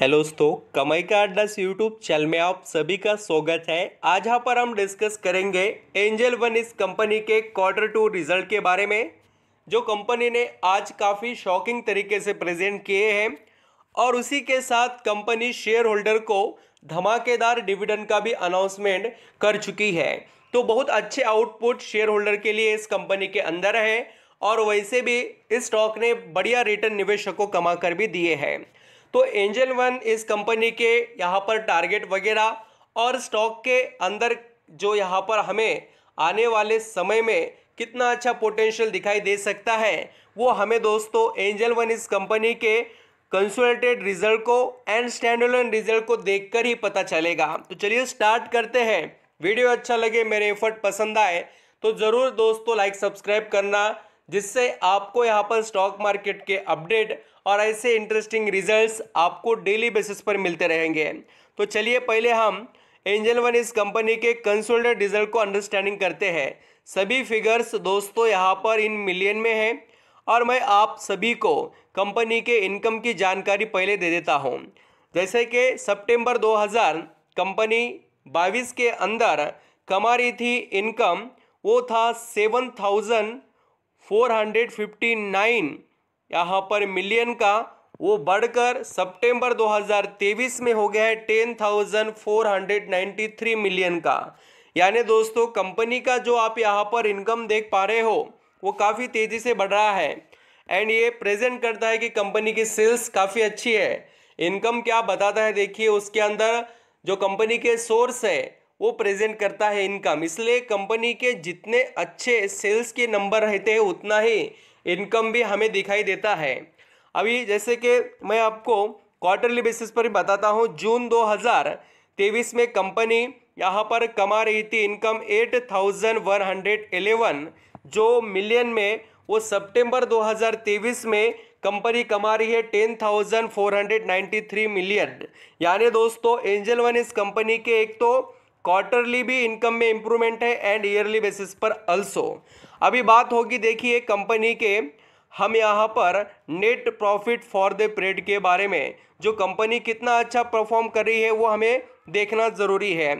hello दोस्तों कमाई का अड्डा यूट्यूब चैनल में आप सभी का स्वागत है आज यहाँ पर हम डिस्कस करेंगे एंजल वन इस कंपनी के क्वार्टर टू रिजल्ट के बारे में जो कंपनी ने आज काफ़ी शॉकिंग तरीके से प्रेजेंट किए हैं और उसी के साथ कंपनी शेयर होल्डर को धमाकेदार डिविडेंड का भी अनाउंसमेंट कर चुकी है तो बहुत अच्छे आउटपुट शेयर होल्डर के लिए इस कंपनी के अंदर है और वैसे भी इस स्टॉक ने बढ़िया रिटर्न निवेशकों कमा कर भी दिए हैं तो एंजल वन इस कंपनी के यहाँ पर टारगेट वगैरह और स्टॉक के अंदर जो यहाँ पर हमें आने वाले समय में कितना अच्छा पोटेंशियल दिखाई दे सकता है वो हमें दोस्तों एंजल वन इस कंपनी के कंसोलिडेटेड रिजल्ट को एंड स्टैंडर्डन रिजल्ट को देखकर ही पता चलेगा तो चलिए स्टार्ट करते हैं वीडियो अच्छा लगे मेरे एफर्ट पसंद आए तो ज़रूर दोस्तों लाइक सब्सक्राइब करना जिससे आपको यहाँ पर स्टॉक मार्केट के अपडेट और ऐसे इंटरेस्टिंग रिजल्ट्स आपको डेली बेसिस पर मिलते रहेंगे तो चलिए पहले हम एंजल वन इस कंपनी के कंसोल्टेड रिजल्ट को अंडरस्टैंडिंग करते हैं सभी फिगर्स दोस्तों यहाँ पर इन मिलियन में है और मैं आप सभी को कंपनी के इनकम की जानकारी पहले दे देता हूँ जैसे कि सितंबर 2000 कंपनी 22 के अंदर कमा रही थी इनकम वो था सेवन थाउजेंड 459 यहाँ पर मिलियन का वो बढ़कर सितंबर 2023 में हो गया है 10,493 मिलियन का यानी दोस्तों कंपनी का जो आप यहाँ पर इनकम देख पा रहे हो वो काफ़ी तेज़ी से बढ़ रहा है एंड ये प्रेजेंट करता है कि कंपनी की सेल्स काफ़ी अच्छी है इनकम क्या बताता है देखिए उसके अंदर जो कंपनी के सोर्स है वो प्रेजेंट करता है इनकम इसलिए कंपनी के जितने अच्छे सेल्स के नंबर रहते हैं उतना ही इनकम भी हमें दिखाई देता है अभी जैसे कि मैं आपको क्वार्टरली बेसिस पर ही बताता हूँ जून 2023 में कंपनी यहाँ पर कमा रही थी इनकम 8,111 जो मिलियन में वो सितंबर 2023 में कंपनी कमा रही है 10,493 मिलियन यानी दोस्तों एंजल वन इस कंपनी के एक तो क्वार्टरली भी इनकम में इंप्रूवमेंट है एंड ईयरली बेसिस पर अल्सो अभी बात होगी देखिए कंपनी के हम यहाँ पर net profit for the period के बारे में जो कंपनी कितना अच्छा परफॉर्म कर रही है वो हमें देखना ज़रूरी है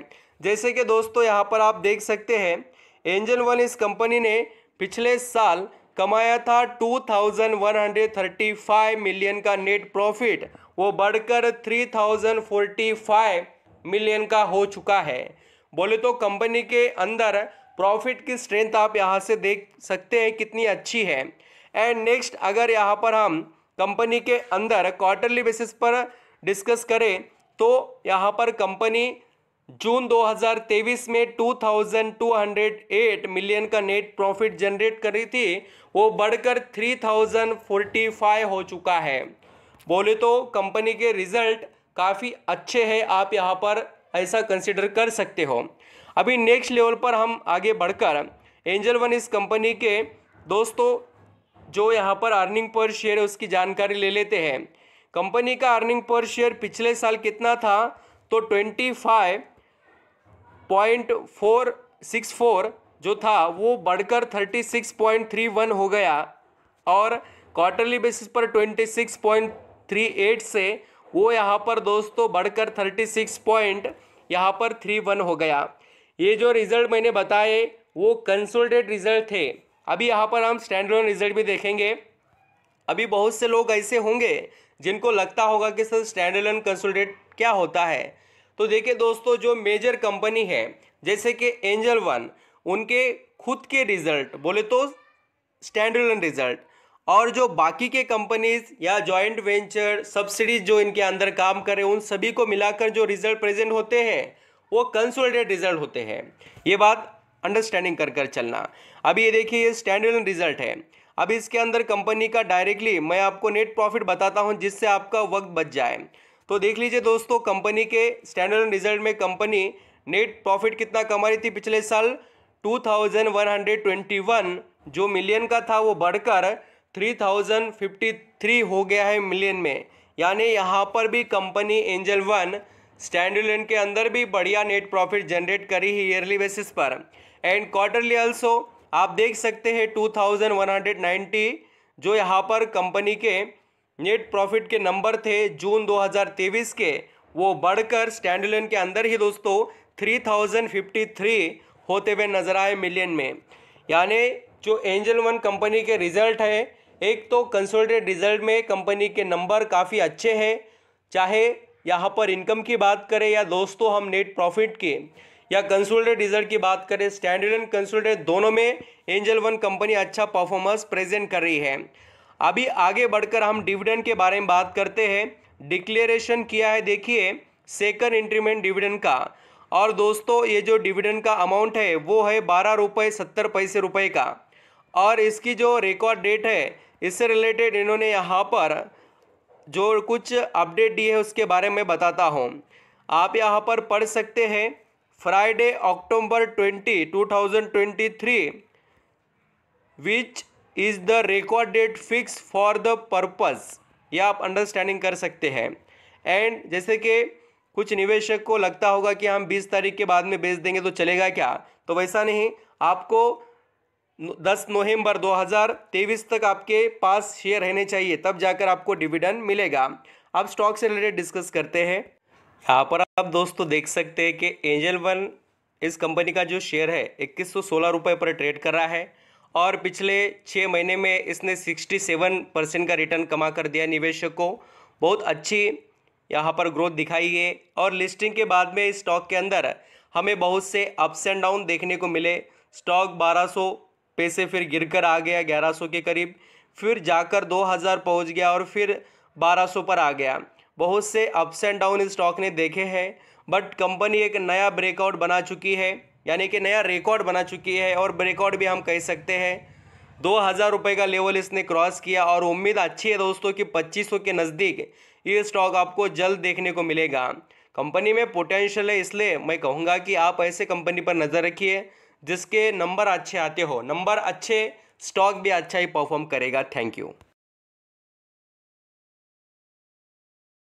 जैसे कि दोस्तों यहाँ पर आप देख सकते हैं एंजल वन इस कंपनी ने पिछले साल कमाया था 2135 मिलियन का नेट प्रॉफिट वो बढ़कर 3045 मिलियन का हो चुका है बोले तो कंपनी के अंदर प्रॉफिट की स्ट्रेंथ आप यहाँ से देख सकते हैं कितनी अच्छी है एंड नेक्स्ट अगर यहाँ पर हम कंपनी के अंदर क्वार्टरली बेसिस पर डिस्कस करें तो यहाँ पर कंपनी जून 2023 में 2,208 मिलियन का नेट प्रॉफिट जनरेट कर रही थी वो बढ़कर 3,045 हो चुका है बोले तो कंपनी के रिजल्ट काफ़ी अच्छे हैं आप यहाँ पर ऐसा कंसिडर कर सकते हो अभी नेक्स्ट लेवल पर हम आगे बढ़कर एंजल वन इस कंपनी के दोस्तों जो यहाँ पर अर्निंग पर शेयर है उसकी जानकारी ले लेते हैं कंपनी का अर्निंग पर शेयर पिछले साल कितना था तो twenty five point four six four जो था वो बढ़कर thirty six point three one हो गया और क्वार्टरली बेसिस पर twenty six point three eight से वो यहाँ पर दोस्तों बढ़कर थर्टी सिक्स पॉइंट यहाँ पर थ्री वन हो गया ये जो रिज़ल्ट मैंने बताए वो कंसोल्टेड रिज़ल्ट थे अभी यहाँ पर हम स्टैंड रिज़ल्ट भी देखेंगे अभी बहुत से लोग ऐसे होंगे जिनको लगता होगा कि सर स्टैंड लोन कंसोल्टेड क्या होता है तो देखिए दोस्तों जो मेजर कंपनी है जैसे कि एंजल वन उनके खुद के रिज़ल्ट बोले तो स्टैंड रिज़ल्ट और जो बाकी के कंपनीज या जॉइंट वेंचर सब्सिडीज जो इनके अंदर काम कर रहे हैं उन सभी को मिलाकर जो रिजल्ट प्रेजेंट होते हैं वो कंसोलिडेट रिजल्ट होते हैं ये बात अंडरस्टैंडिंग कर कर चलना अभी ये देखिए ये स्टैंड रिजल्ट है अब इसके अंदर कंपनी का डायरेक्टली मैं आपको नेट प्रॉफिट बताता हूँ जिससे आपका वक्त बच जाए तो देख लीजिए दोस्तों कंपनी के स्टैंडर्ड रिजल्ट में कंपनी नेट प्रॉफिट कितना कमा रही थी पिछले साल टू जो मिलियन का था वो बढ़कर 3053 हो गया है मिलियन में यानी यहाँ पर भी कंपनी एंजल वन स्टैंडर्डलाइन के अंदर भी बढ़िया नेट प्रॉफिट जनरेट करी है ईयरली बेसिस पर एंड क्वार्टरली ऑल्सो आप देख सकते हैं 2190 जो यहाँ पर कंपनी के नेट प्रॉफिट के नंबर थे जून 2023 के वो बढ़कर स्टैंडर्डलाइन के अंदर ही दोस्तों 3053 होते हुए नजर आए मिलियन में यानी जो एंजल वन कंपनी के रिजल्ट है एक तो कंसोलिडेट रिजल्ट में कंपनी के नंबर काफ़ी अच्छे हैं चाहे यहाँ पर इनकम की बात करें या दोस्तों हम नेट प्रॉफिट के या कंसोलिडेट रिजल्ट की बात करें स्टैंडर्ड एंड कंसोलिडेट दोनों में एंजल वन कंपनी अच्छा परफॉर्मेंस प्रेजेंट कर रही है अभी आगे बढ़कर हम डिविडेंड के बारे में बात करते हैं डिक्लेरेशन किया है देखिए सेकंड इंट्रीमेंट डिविडेंड का और दोस्तों ये जो डिविडेंड का अमाउंट है वो है बारह रुपये सत्तर पैसे रुपये का और इसकी जो रिकॉर्ड डेट है इससे रिलेटेड इन्होंने यहाँ पर जो कुछ अपडेट दी है उसके बारे में बताता हूँ आप यहाँ पर पढ़ सकते हैं Friday October twenty two thousand twenty three which is the record date fix for the purpose यह आप अंडरस्टैंडिंग कर सकते हैं एंड जैसे कि कुछ निवेशक को लगता होगा कि हम 20 तारीख के बाद में बेच देंगे तो चलेगा क्या तो वैसा नहीं आपको दस नवंबर 2023 तक आपके पास शेयर रहने चाहिए तब जाकर आपको डिविडेंड मिलेगा अब स्टॉक से रिलेटेड डिस्कस करते हैं यहाँ पर आप दोस्तों देख सकते हैं कि एंजल वन इस कंपनी का जो शेयर है इक्कीस सौ सोलह रुपये पर ट्रेड कर रहा है और पिछले छः महीने में इसने सिक्सटी सेवन परसेंट का रिटर्न कमा कर दिया निवेशक को बहुत अच्छी यहाँ पर ग्रोथ दिखाई है और लिस्टिंग के बाद में इस स्टॉक के अंदर हमें बहुत से अप्स एंड डाउन देखने को मिले स्टॉक बारह पे से फिर गिरकर आ गया ग्यारह सौ के करीब फिर जाकर दो हज़ार पहुँच गया और फिर बारह सौ पर आ गया बहुत से अप्स एंड डाउन स्टॉक ने देखे हैं बट कंपनी एक नया ब्रेकआउट बना चुकी है यानी कि नया रिकॉर्ड बना चुकी है और ब्रेकआउट भी हम कह सकते हैं दो हज़ार रुपये का लेवल इसने क्रॉस किया और उम्मीद अच्छी है दोस्तों कि पच्चीस सौ के नज़दीक ये स्टॉक आपको जल्द देखने को मिलेगा कंपनी में पोटेंशियल है इसलिए मैं कहूँगा कि आप ऐसे कंपनी पर नज़र रखिए जिसके नंबर अच्छे आते हो नंबर अच्छे स्टॉक भी अच्छा ही परफॉर्म करेगा थैंक यू